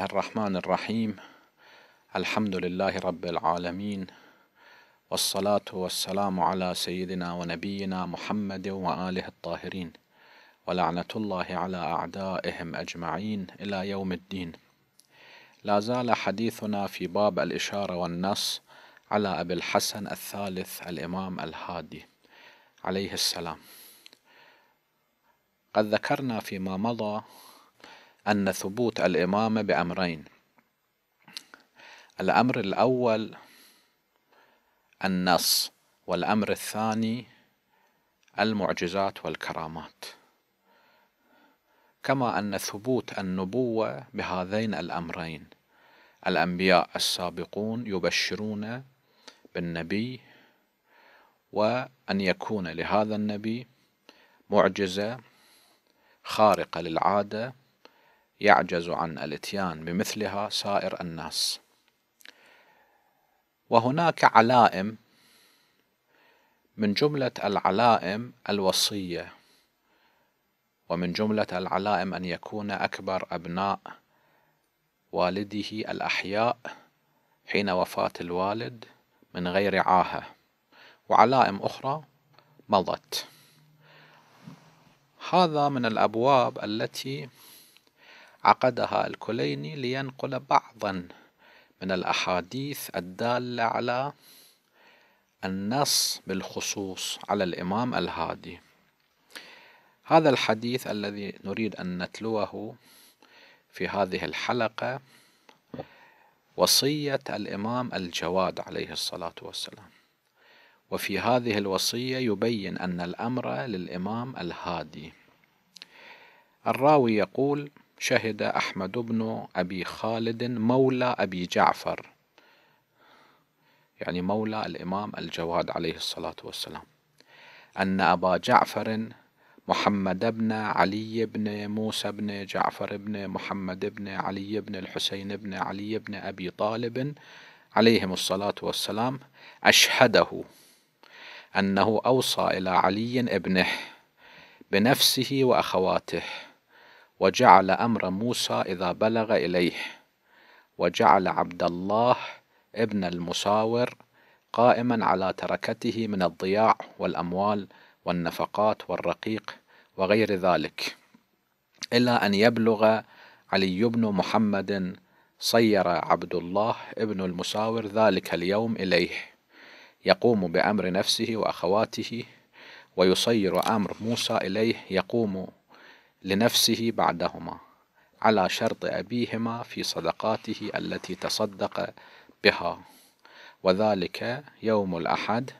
الله الرحمن الرحيم الحمد لله رب العالمين والصلاة والسلام على سيدنا ونبينا محمد وآله الطاهرين ولعنة الله على أعدائهم أجمعين إلى يوم الدين لا زال حديثنا في باب الإشارة والنص على أبي الحسن الثالث الإمام الهادي عليه السلام قد ذكرنا فيما مضى أن ثبوت الإمامة بأمرين الأمر الأول النص والأمر الثاني المعجزات والكرامات كما أن ثبوت النبوة بهذين الأمرين الأنبياء السابقون يبشرون بالنبي وأن يكون لهذا النبي معجزة خارقة للعادة يعجز عن الاتيان بمثلها سائر الناس وهناك علائم من جملة العلائم الوصية ومن جملة العلائم أن يكون أكبر أبناء والده الأحياء حين وفاة الوالد من غير عاهة وعلائم أخرى مضت هذا من الأبواب التي عقدها الكليني لينقل بعضا من الأحاديث الدالة على النص بالخصوص على الإمام الهادي هذا الحديث الذي نريد أن نتلوه في هذه الحلقة وصية الإمام الجواد عليه الصلاة والسلام وفي هذه الوصية يبين أن الأمر للإمام الهادي الراوي يقول شهد أحمد بن أبي خالد مولى أبي جعفر يعني مولى الإمام الجواد عليه الصلاة والسلام أن أبا جعفر محمد بن علي بن موسى بن جعفر بن محمد بن علي بن الحسين بن علي بن أبي طالب عليهم الصلاة والسلام أشهده أنه أوصى إلى علي ابنه بنفسه وأخواته وجعل أمر موسى إذا بلغ إليه وجعل عبد الله ابن المساور قائما على تركته من الضياع والأموال والنفقات والرقيق وغير ذلك إلى أن يبلغ علي بن محمد صير عبد الله ابن المساور ذلك اليوم إليه يقوم بأمر نفسه وأخواته ويصير أمر موسى إليه يقوم لنفسه بعدهما على شرط أبيهما في صدقاته التي تصدق بها وذلك يوم الأحد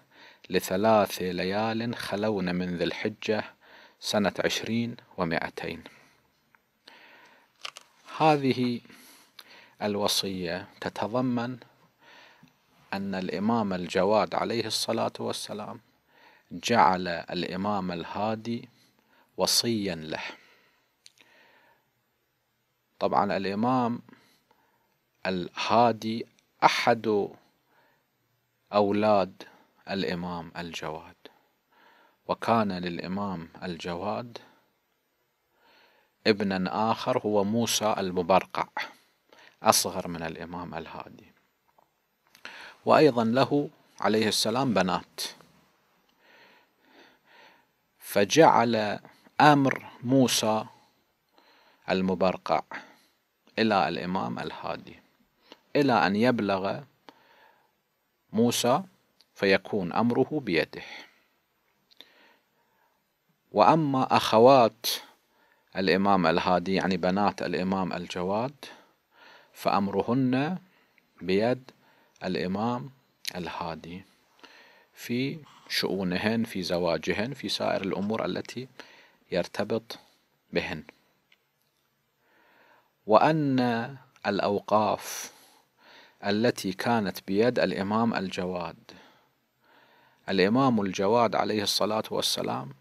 لثلاث ليال خلون من ذي الحجة سنة عشرين ومائتين هذه الوصية تتضمن أن الإمام الجواد عليه الصلاة والسلام جعل الإمام الهادي وصيا له طبعا الإمام الهادي أحد أولاد الإمام الجواد وكان للإمام الجواد ابنا آخر هو موسى المبرقع أصغر من الإمام الهادي وأيضا له عليه السلام بنات فجعل أمر موسى المبرقع إلى الإمام الهادي إلى أن يبلغ موسى فيكون أمره بيده وأما أخوات الإمام الهادي يعني بنات الإمام الجواد فأمرهن بيد الإمام الهادي في شؤونهن في زواجهن في سائر الأمور التي يرتبط بهن وأن الأوقاف التي كانت بيد الإمام الجواد الإمام الجواد عليه الصلاة والسلام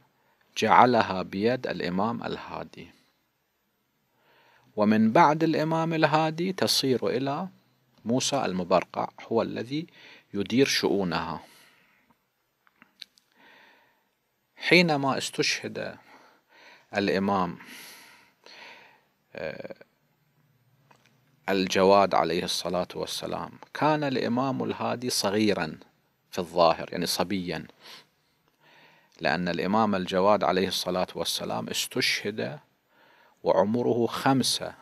جعلها بيد الإمام الهادي ومن بعد الإمام الهادي تصير إلى موسى المبرقع هو الذي يدير شؤونها حينما استشهد الإمام آه، الجواد عليه الصلاة والسلام كان الإمام الهادي صغيرا في الظاهر يعني صبيا لأن الإمام الجواد عليه الصلاة والسلام استشهد وعمره خمسة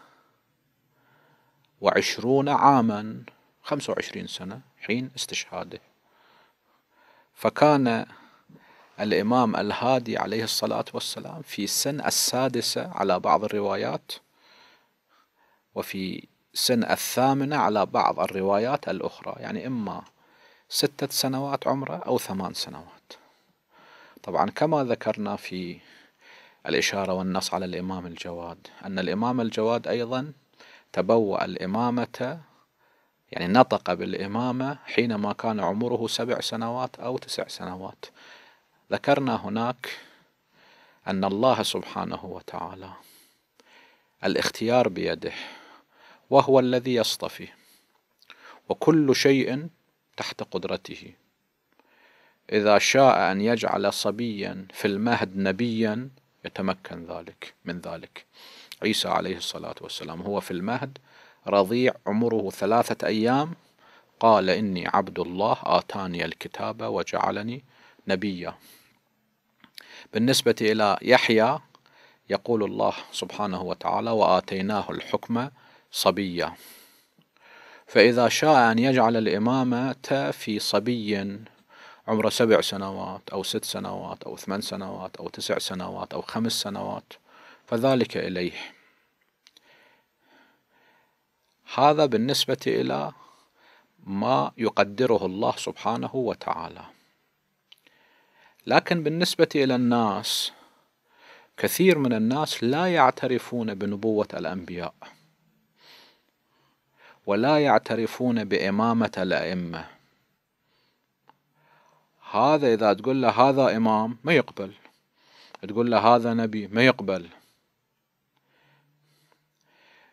وعشرون عاما خمسة وعشرين سنة حين استشهاده فكان الإمام الهادي عليه الصلاة والسلام في سن السادسة على بعض الروايات وفي سن الثامنة على بعض الروايات الأخرى يعني إما ستة سنوات عمره أو ثمان سنوات طبعا كما ذكرنا في الإشارة والنص على الإمام الجواد أن الإمام الجواد أيضا تبوأ الإمامة يعني نطق بالإمامة حينما كان عمره سبع سنوات أو تسع سنوات ذكرنا هناك أن الله سبحانه وتعالى الاختيار بيده وهو الذي يصطفي وكل شيء تحت قدرته إذا شاء أن يجعل صبيا في المهد نبيا يتمكن ذلك من ذلك عيسى عليه الصلاة والسلام هو في المهد رضيع عمره ثلاثة أيام قال إني عبد الله آتاني الكتاب وجعلني نبيا بالنسبة إلى يحيى يقول الله سبحانه وتعالى وآتيناه الحكمة صبية فإذا شاء أن يجعل الإمامة في صبي عمره سبع سنوات أو ست سنوات أو ثمان سنوات أو تسع سنوات أو خمس سنوات فذلك إليه هذا بالنسبة إلى ما يقدره الله سبحانه وتعالى لكن بالنسبة إلى الناس كثير من الناس لا يعترفون بنبوة الأنبياء ولا يعترفون بإمامة الأئمة هذا إذا تقول له هذا إمام ما يقبل تقول له هذا نبي ما يقبل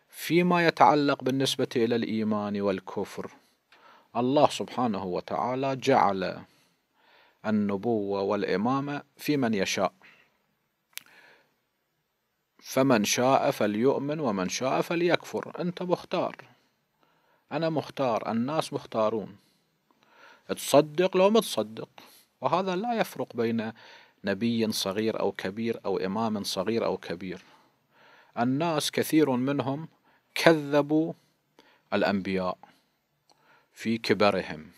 فيما يتعلق بالنسبة إلى الإيمان والكفر الله سبحانه وتعالى جعل النبوة والإمامة في من يشاء فمن شاء فليؤمن ومن شاء فليكفر أنت مختار أنا مختار الناس مختارون تصدق لو ما تصدق وهذا لا يفرق بين نبي صغير أو كبير أو إمام صغير أو كبير الناس كثير منهم كذبوا الأنبياء في كبرهم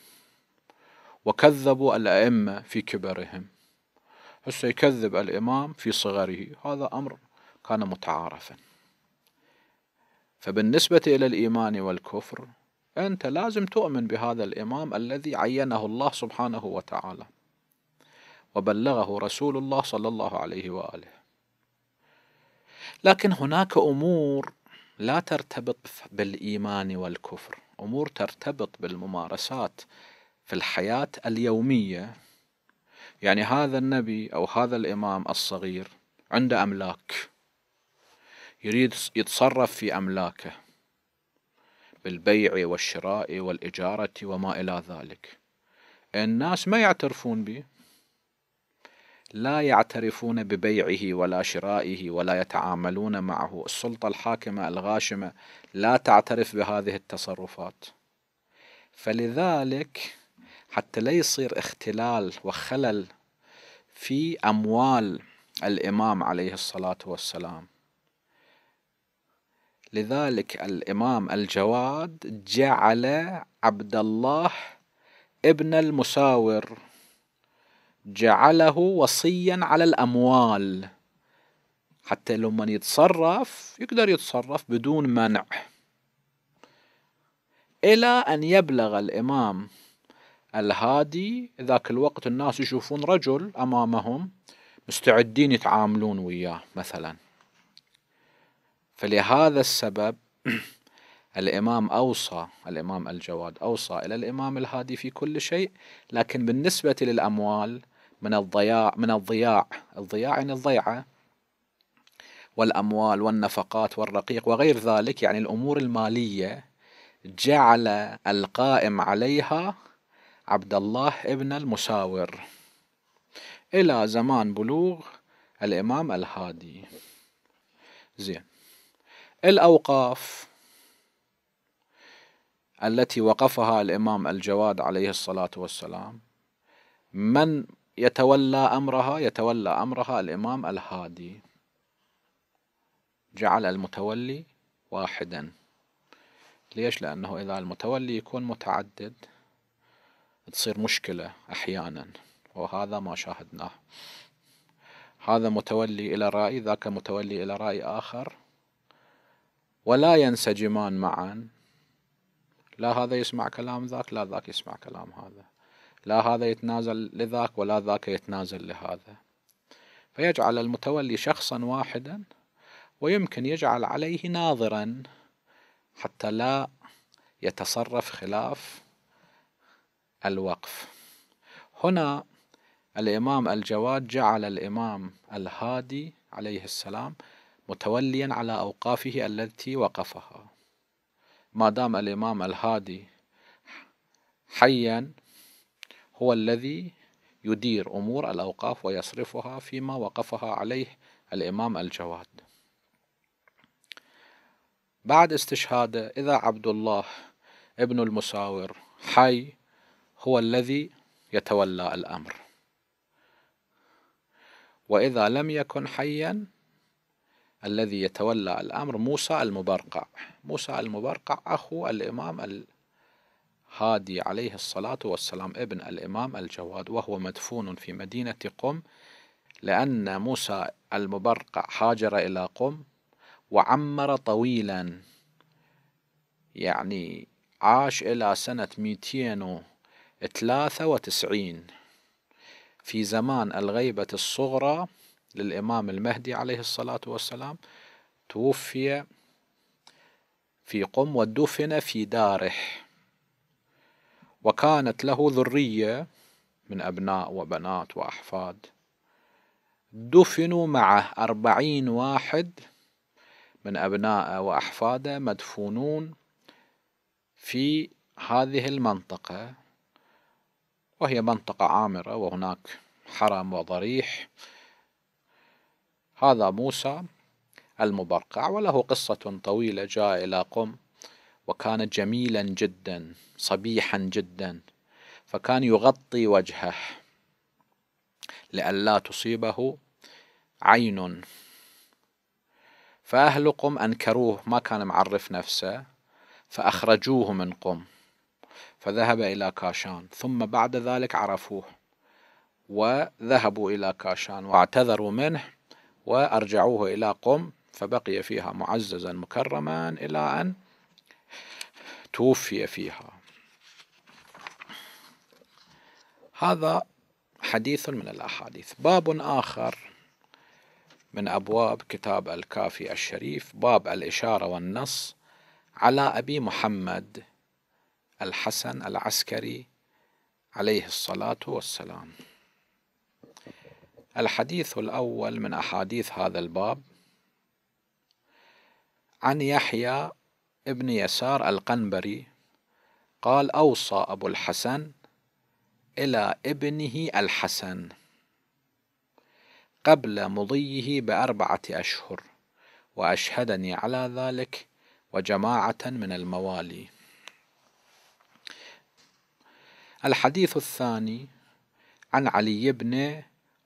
وكذبوا الأئمة في كبرهم هسه يكذب الإمام في صغره هذا أمر كان متعارفا فبالنسبة إلى الإيمان والكفر أنت لازم تؤمن بهذا الإمام الذي عينه الله سبحانه وتعالى وبلغه رسول الله صلى الله عليه وآله لكن هناك أمور لا ترتبط بالإيمان والكفر أمور ترتبط بالممارسات في الحياة اليومية يعني هذا النبي أو هذا الإمام الصغير عنده أملاك يريد يتصرف في أملاكه بالبيع والشراء والإجارة وما إلى ذلك الناس ما يعترفون به لا يعترفون ببيعه ولا شرائه ولا يتعاملون معه السلطة الحاكمة الغاشمة لا تعترف بهذه التصرفات فلذلك حتى لا يصير اختلال وخلل في أموال الإمام عليه الصلاة والسلام لذلك الإمام الجواد جعل عبد الله ابن المساور جعله وصيا على الأموال حتى من يتصرف يقدر يتصرف بدون منع إلى أن يبلغ الإمام الهادي ذاك الوقت الناس يشوفون رجل أمامهم مستعدين يتعاملون وياه مثلاً فلهذا السبب الإمام أوصى الإمام الجواد أوصى إلى الإمام الهادي في كل شيء لكن بالنسبة للأموال من الضياع من الضياع الضياع يعني الضيعة والأموال والنفقات والرقيق وغير ذلك يعني الأمور المالية جعل القائم عليها عبد الله ابن المساور إلى زمان بلوغ الإمام الهادي زين الأوقاف التي وقفها الإمام الجواد عليه الصلاة والسلام من يتولى أمرها يتولى أمرها الإمام الهادي جعل المتولي واحدا ليش لأنه إذا المتولي يكون متعدد تصير مشكلة أحيانا وهذا ما شاهدناه هذا متولي إلى رأي ذاك متولي إلى رأي آخر ولا ينسجمان معا لا هذا يسمع كلام ذاك لا ذاك يسمع كلام هذا لا هذا يتنازل لذاك ولا ذاك يتنازل لهذا فيجعل المتولي شخصا واحدا ويمكن يجعل عليه ناظرا حتى لا يتصرف خلاف الوقف هنا الإمام الجواد جعل الإمام الهادي عليه السلام متوليا على أوقافه التي وقفها ما دام الإمام الهادي حيا هو الذي يدير أمور الأوقاف ويصرفها فيما وقفها عليه الإمام الجواد بعد استشهاده إذا عبد الله ابن المساور حي هو الذي يتولى الأمر وإذا لم يكن حيا الذي يتولى الأمر موسى المبرقع موسى المبرقع أخو الإمام الهادي عليه الصلاة والسلام ابن الإمام الجواد وهو مدفون في مدينة قم لأن موسى المبرقع هاجر إلى قم وعمر طويلا يعني عاش إلى سنة 293 في زمان الغيبة الصغرى للإمام المهدي عليه الصلاة والسلام توفي في قم ودفن في داره وكانت له ذرية من أبناء وبنات وأحفاد دفنوا معه أربعين واحد من أبناء وأحفاده مدفونون في هذه المنطقة وهي منطقة عامرة وهناك حرم وضريح هذا موسى المبرقع وله قصة طويلة جاء إلى قم وكان جميلا جدا صبيحا جدا فكان يغطي وجهه لئلا تصيبه عين فأهل قم أنكروه ما كان معرف نفسه فأخرجوه من قم فذهب إلى كاشان ثم بعد ذلك عرفوه وذهبوا إلى كاشان واعتذروا منه وأرجعوه إلى قم فبقي فيها معززا مكرما إلى أن توفي فيها هذا حديث من الأحاديث باب آخر من أبواب كتاب الكافي الشريف باب الإشارة والنص على أبي محمد الحسن العسكري عليه الصلاة والسلام الحديث الأول من أحاديث هذا الباب عن يحيى ابن يسار القنبري قال أوصى أبو الحسن إلى ابنه الحسن قبل مضيه بأربعة أشهر وأشهدني على ذلك وجماعة من الموالي الحديث الثاني عن علي بن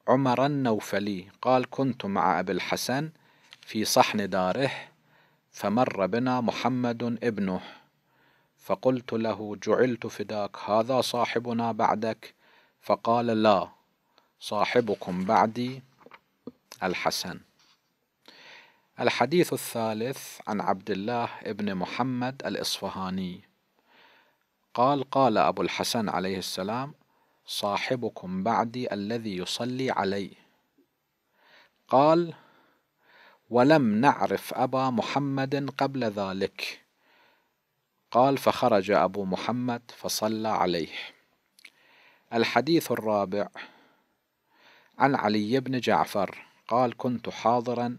عمر النوفلي قال كنت مع أبي الحسن في صحن داره فمر بنا محمد ابنه فقلت له جعلت فداك هذا صاحبنا بعدك فقال لا صاحبكم بعدي الحسن الحديث الثالث عن عبد الله ابن محمد الإصفهاني قال قال أبو الحسن عليه السلام صاحبكم بعدي الذي يصلي علي قال ولم نعرف أبا محمد قبل ذلك قال فخرج أبو محمد فصلى عليه الحديث الرابع عن علي بن جعفر قال كنت حاضرا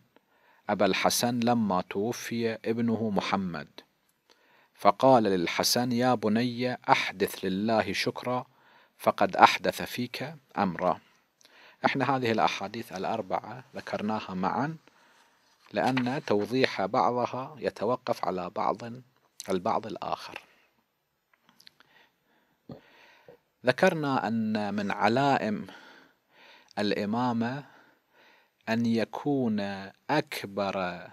أبا الحسن لما توفي ابنه محمد فقال للحسن يا بني أحدث لله شكرا فقد أحدث فيك أمرا احنا هذه الأحاديث الأربعة ذكرناها معا لأن توضيح بعضها يتوقف على بعض البعض الآخر ذكرنا أن من علائم الإمامة أن يكون أكبر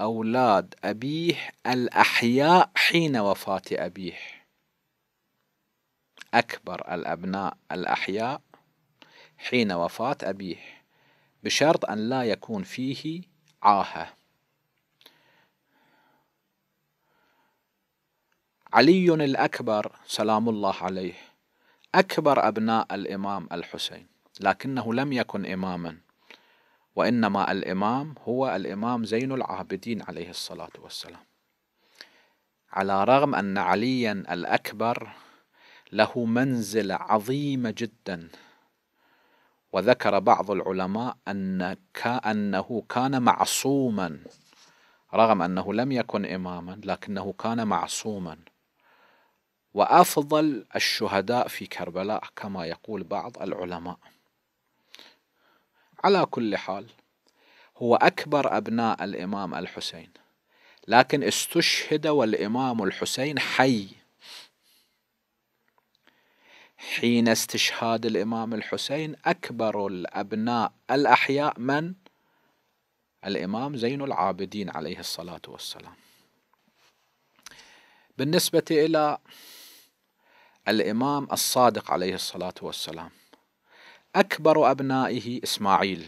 أولاد أبيه الأحياء حين وفاة أبيه أكبر الأبناء الأحياء حين وفاة أبيه بشرط أن لا يكون فيه عاهة علي الأكبر سلام الله عليه أكبر أبناء الإمام الحسين لكنه لم يكن إماما وإنما الإمام هو الإمام زين العابدين عليه الصلاة والسلام على رغم أن عليا الأكبر له منزلة عظيمة جدا وذكر بعض العلماء أن كأنه كان معصوما رغم أنه لم يكن إماما لكنه كان معصوما وأفضل الشهداء في كربلاء كما يقول بعض العلماء على كل حال هو أكبر أبناء الإمام الحسين لكن استشهد والإمام الحسين حي حين استشهاد الإمام الحسين أكبر الأبناء الأحياء من؟ الإمام زين العابدين عليه الصلاة والسلام بالنسبة إلى الإمام الصادق عليه الصلاة والسلام أكبر أبنائه إسماعيل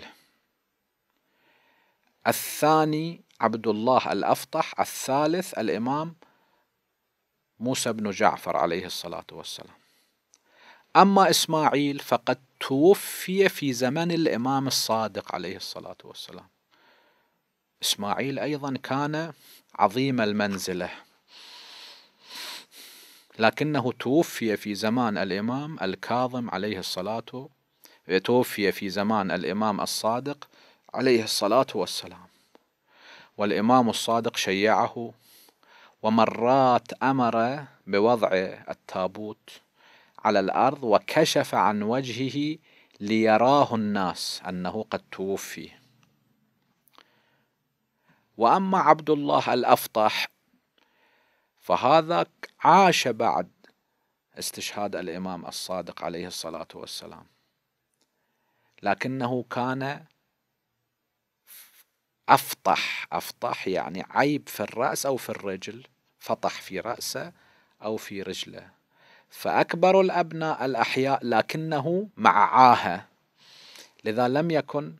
الثاني عبد الله الأفطح الثالث الإمام موسى بن جعفر عليه الصلاة والسلام أما إسماعيل فقد توفي في زمن الإمام الصادق عليه الصلاة والسلام إسماعيل أيضا كان عظيم المنزلة لكنه توفي في زمان الإمام الكاظم عليه الصلاة توفي في زمان الإمام الصادق عليه الصلاة والسلام والإمام الصادق شيعه ومرات أمر بوضع التابوت على الأرض وكشف عن وجهه ليراه الناس أنه قد توفي وأما عبد الله الأفطح فهذا عاش بعد استشهاد الإمام الصادق عليه الصلاة والسلام لكنه كان أفطح أفطح يعني عيب في الرأس أو في الرجل فطح في رأسه أو في رجله فأكبر الأبناء الأحياء لكنه مع عاهة لذا لم يكن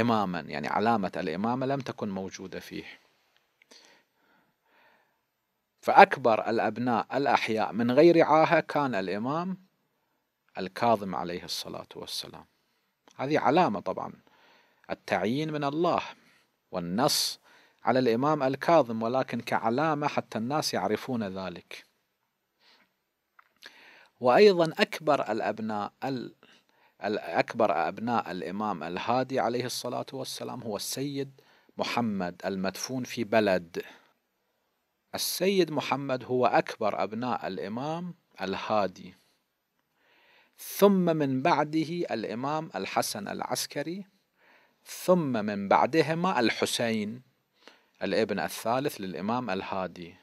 إماما يعني علامة الإمامة لم تكن موجودة فيه فأكبر الأبناء الأحياء من غير عاهة كان الإمام الكاظم عليه الصلاة والسلام هذه علامة طبعا التعيين من الله والنص على الإمام الكاظم ولكن كعلامة حتى الناس يعرفون ذلك وأيضا أكبر الأبناء الأكبر أبناء الإمام الهادي عليه الصلاة والسلام هو السيد محمد المدفون في بلد السيد محمد هو أكبر أبناء الإمام الهادي ثم من بعده الإمام الحسن العسكري ثم من بعدهما الحسين الابن الثالث للإمام الهادي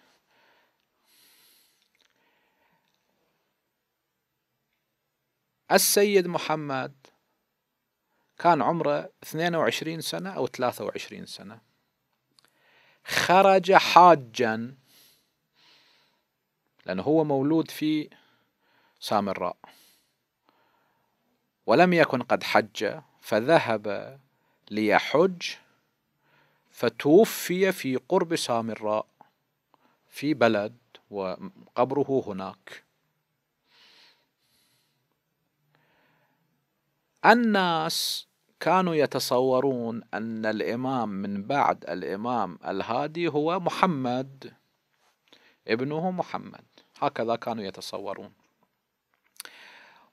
السيد محمد كان عمره 22 سنة أو 23 سنة خرج حاجا لأنه هو مولود في سامراء ولم يكن قد حج فذهب ليحج فتوفي في قرب سامراء في بلد وقبره هناك الناس كانوا يتصورون أن الإمام من بعد الإمام الهادي هو محمد ابنه محمد هكذا كانوا يتصورون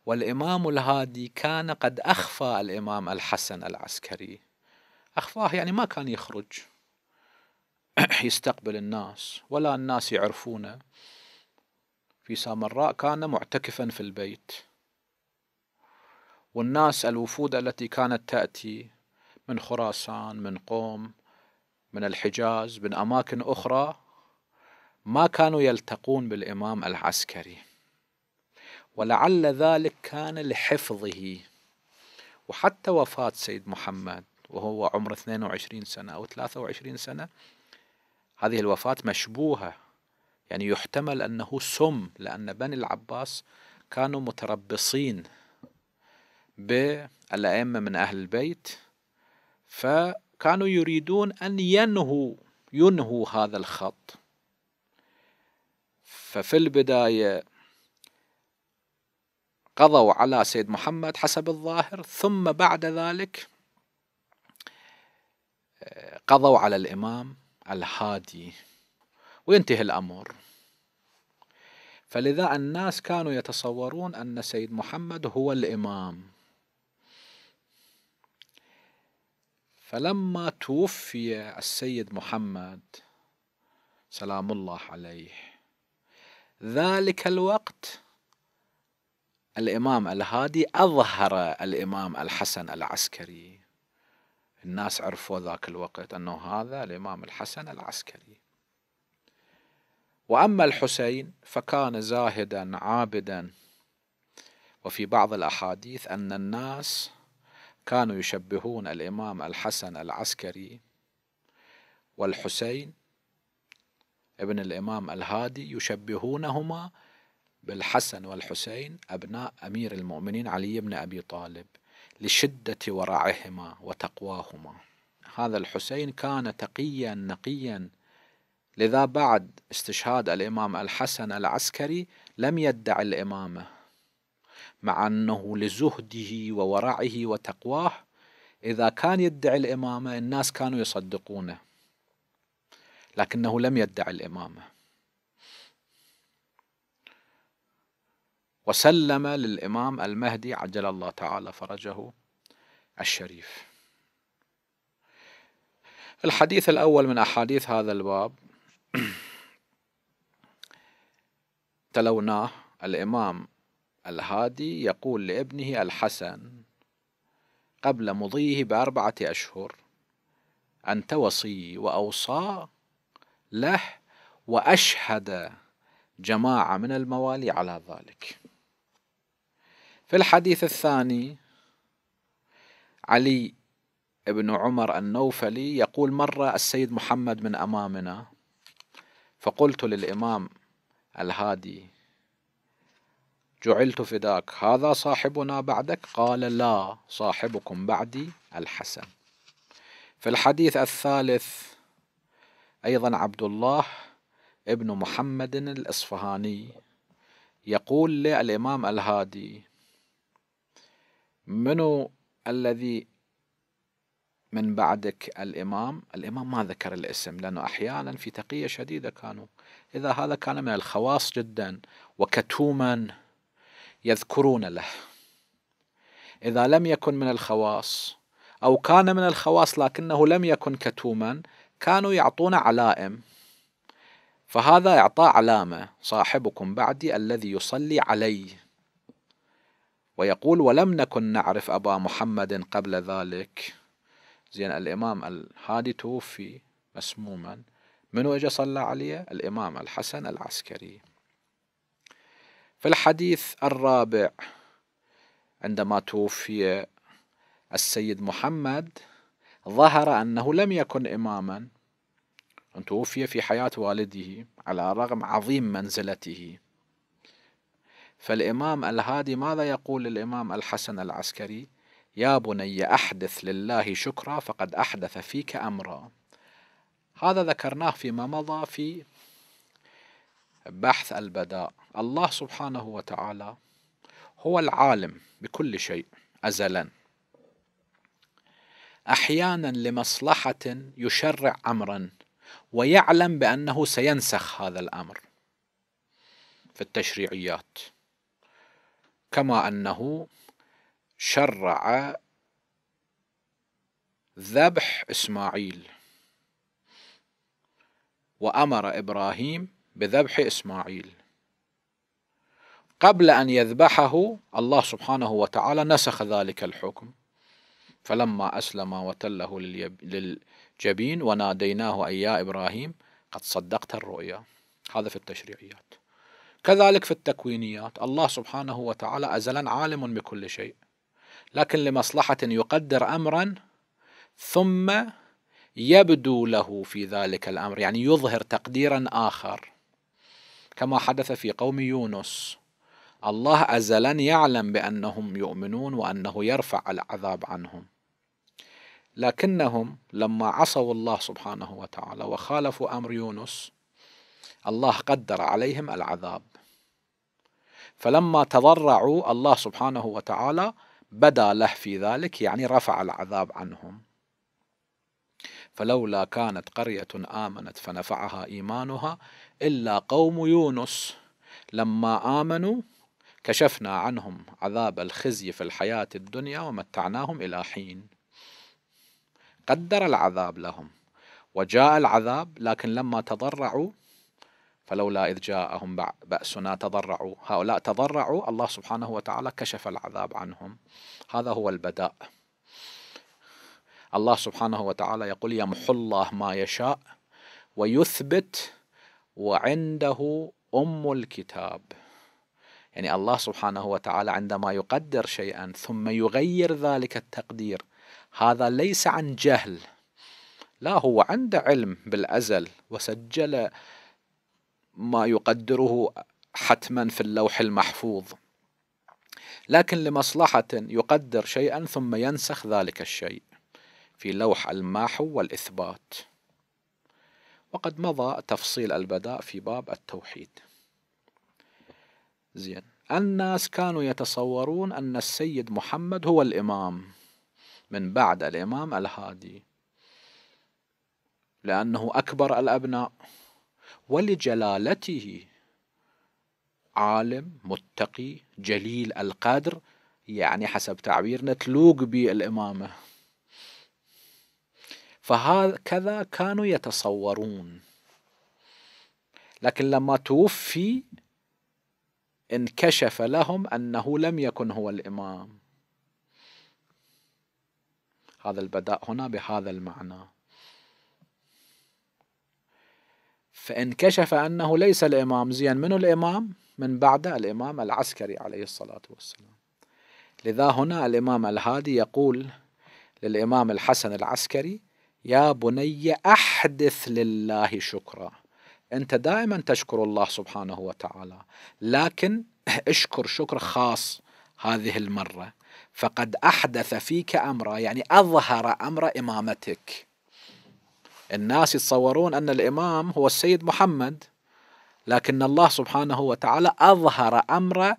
والإمام الهادي كان قد أخفى الإمام الحسن العسكري أخفاه يعني ما كان يخرج يستقبل الناس ولا الناس يعرفونه في سامراء كان معتكفا في البيت والناس الوفود التي كانت تأتي من خراسان من قوم من الحجاز من أماكن أخرى ما كانوا يلتقون بالإمام العسكري ولعل ذلك كان لحفظه وحتى وفاة سيد محمد وهو عمره 22 سنة أو 23 سنة هذه الوفاة مشبوهة يعني يحتمل أنه سم لأن بني العباس كانوا متربصين بالأئمة من أهل البيت فكانوا يريدون أن ينهوا ينهوا هذا الخط ففي البداية قضوا على سيد محمد حسب الظاهر ثم بعد ذلك آه، قضوا على الإمام الهادي وينتهي الأمر فلذا الناس كانوا يتصورون أن سيد محمد هو الإمام فلما توفي السيد محمد سلام الله عليه ذلك الوقت الإمام الهادي أظهر الإمام الحسن العسكري الناس عرفوا ذاك الوقت أنه هذا الإمام الحسن العسكري وأما الحسين فكان زاهدا عابدا وفي بعض الأحاديث أن الناس كانوا يشبهون الإمام الحسن العسكري والحسين ابن الإمام الهادي يشبهونهما بالحسن والحسين أبناء أمير المؤمنين علي بن أبي طالب لشدة ورعهما وتقواهما هذا الحسين كان تقيا نقيا لذا بعد استشهاد الإمام الحسن العسكري لم يدعي الإمامة مع أنه لزهده وورعه وتقواه إذا كان يدعي الإمامة الناس كانوا يصدقونه لكنه لم يدعي الإمامة وسلم للإمام المهدي عجل الله تعالى فرجه الشريف الحديث الأول من أحاديث هذا الباب تلوناه الإمام الهادي يقول لابنه الحسن قبل مضيه بأربعة أشهر أنت وصي وأوصى له وأشهد جماعة من الموالي على ذلك في الحديث الثاني علي بن عمر النوفلي يقول مرة السيد محمد من أمامنا فقلت للإمام الهادي جعلت فداك هذا صاحبنا بعدك قال لا صاحبكم بعدي الحسن في الحديث الثالث أيضا عبد الله ابن محمد الإصفهاني يقول للإمام الهادي منو الذي من بعدك الإمام الإمام ما ذكر الاسم لأنه أحيانا في تقية شديدة كانوا إذا هذا كان من الخواص جدا وكتوما يذكرون له إذا لم يكن من الخواص أو كان من الخواص لكنه لم يكن كتوما كانوا يعطون علائم فهذا إعطاء علامة صاحبكم بعدي الذي يصلي علي ويقول ولم نكن نعرف أبا محمد قبل ذلك زين الإمام الهادي توفي مسموما من وجه صلى عليه الإمام الحسن العسكري في الحديث الرابع عندما توفي السيد محمد ظهر أنه لم يكن إماما توفي في حياة والده على رغم عظيم منزلته فالإمام الهادي ماذا يقول الإمام الحسن العسكري يا بني أحدث لله شكرا فقد أحدث فيك أمرا هذا ذكرناه فيما مضى في بحث البداء الله سبحانه وتعالى هو العالم بكل شيء أزلا أحيانا لمصلحة يشرع أمرا ويعلم بأنه سينسخ هذا الأمر في التشريعيات كما أنه شرع ذبح إسماعيل وأمر إبراهيم بذبح إسماعيل قبل أن يذبحه الله سبحانه وتعالى نسخ ذلك الحكم فلما أسلم وتله للجبين وناديناه أي يا إبراهيم قد صدقت الرؤيا هذا في التشريعيات كذلك في التكوينيات الله سبحانه وتعالى أزلا عالم بكل شيء لكن لمصلحة يقدر أمرا ثم يبدو له في ذلك الأمر يعني يظهر تقديرا آخر كما حدث في قوم يونس الله أزلا يعلم بأنهم يؤمنون وأنه يرفع العذاب عنهم لكنهم لما عصوا الله سبحانه وتعالى وخالفوا أمر يونس الله قدر عليهم العذاب فلما تضرعوا الله سبحانه وتعالى بدا له في ذلك يعني رفع العذاب عنهم فلولا كانت قرية آمنت فنفعها إيمانها إلا قوم يونس لما آمنوا كشفنا عنهم عذاب الخزي في الحياة الدنيا ومتعناهم إلى حين قدر العذاب لهم وجاء العذاب لكن لما تضرعوا فلولا إذ جاءهم بأسنا تضرعوا هؤلاء تضرعوا الله سبحانه وتعالى كشف العذاب عنهم هذا هو البداء الله سبحانه وتعالى يقول يمحو الله ما يشاء ويثبت وعنده أم الكتاب يعني الله سبحانه وتعالى عندما يقدر شيئا ثم يغير ذلك التقدير هذا ليس عن جهل لا هو عنده علم بالأزل وسجل ما يقدره حتما في اللوح المحفوظ لكن لمصلحة يقدر شيئا ثم ينسخ ذلك الشيء في لوح الماحو والإثبات وقد مضى تفصيل البداء في باب التوحيد زين الناس كانوا يتصورون أن السيد محمد هو الإمام من بعد الإمام الهادي لأنه أكبر الأبناء ولجلالته عالم متقي جليل القدر يعني حسب تعبيرنا تلوق بالإمامة فهكذا كانوا يتصورون لكن لما توفي انكشف لهم أنه لم يكن هو الإمام هذا البداء هنا بهذا المعنى فانكشف أنه ليس الإمام زين من الإمام من بعد الإمام العسكري عليه الصلاة والسلام لذا هنا الإمام الهادي يقول للإمام الحسن العسكري يا بني أحدث لله شكرا أنت دائما تشكر الله سبحانه وتعالى لكن اشكر شكر خاص هذه المرة فقد أحدث فيك أمرا يعني أظهر أمر إمامتك الناس يتصورون أن الإمام هو السيد محمد لكن الله سبحانه وتعالى أظهر أمر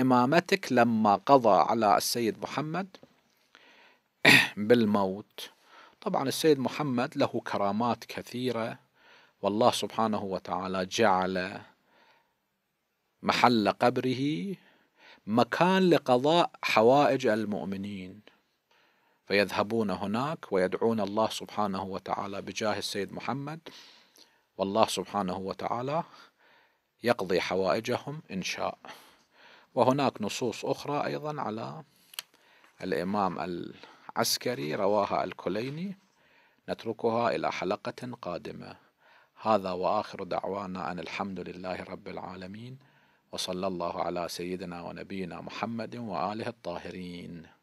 إمامتك لما قضى على السيد محمد بالموت طبعا السيد محمد له كرامات كثيرة والله سبحانه وتعالى جعل محل قبره مكان لقضاء حوائج المؤمنين فيذهبون هناك ويدعون الله سبحانه وتعالى بجاه السيد محمد والله سبحانه وتعالى يقضي حوائجهم إن شاء وهناك نصوص أخرى أيضا على الإمام ال عسكري رواها الكليني نتركها إلى حلقة قادمة هذا وآخر دعوانا أن الحمد لله رب العالمين وصلى الله على سيدنا ونبينا محمد وآله الطاهرين